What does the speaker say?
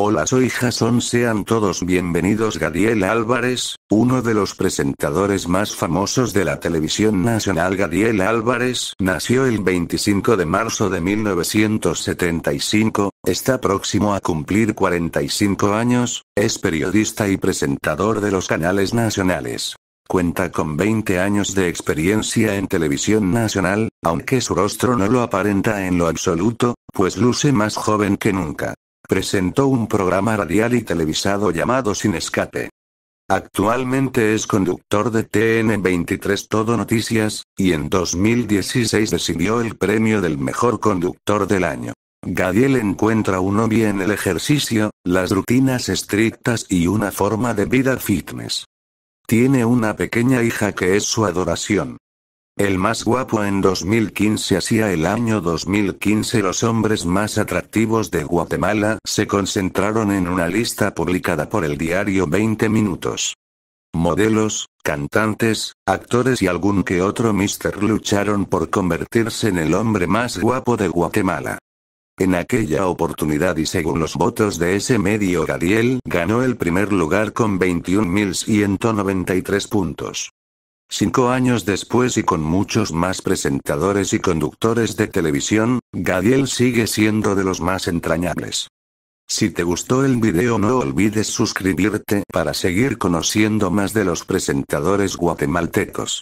Hola soy Jason sean todos bienvenidos Gadiel Álvarez, uno de los presentadores más famosos de la televisión nacional Gadiel Álvarez nació el 25 de marzo de 1975, está próximo a cumplir 45 años, es periodista y presentador de los canales nacionales. Cuenta con 20 años de experiencia en televisión nacional, aunque su rostro no lo aparenta en lo absoluto, pues luce más joven que nunca. Presentó un programa radial y televisado llamado Sin Escape. Actualmente es conductor de TN23 Todo Noticias, y en 2016 recibió el premio del mejor conductor del año. Gadiel encuentra un hobby en el ejercicio, las rutinas estrictas y una forma de vida fitness. Tiene una pequeña hija que es su adoración. El más guapo en 2015 hacia el año 2015 los hombres más atractivos de Guatemala se concentraron en una lista publicada por el diario 20 Minutos. Modelos, cantantes, actores y algún que otro mister lucharon por convertirse en el hombre más guapo de Guatemala. En aquella oportunidad y según los votos de ese medio Gadiel ganó el primer lugar con 21.193 puntos. Cinco años después y con muchos más presentadores y conductores de televisión, Gadiel sigue siendo de los más entrañables. Si te gustó el video no olvides suscribirte para seguir conociendo más de los presentadores guatemaltecos.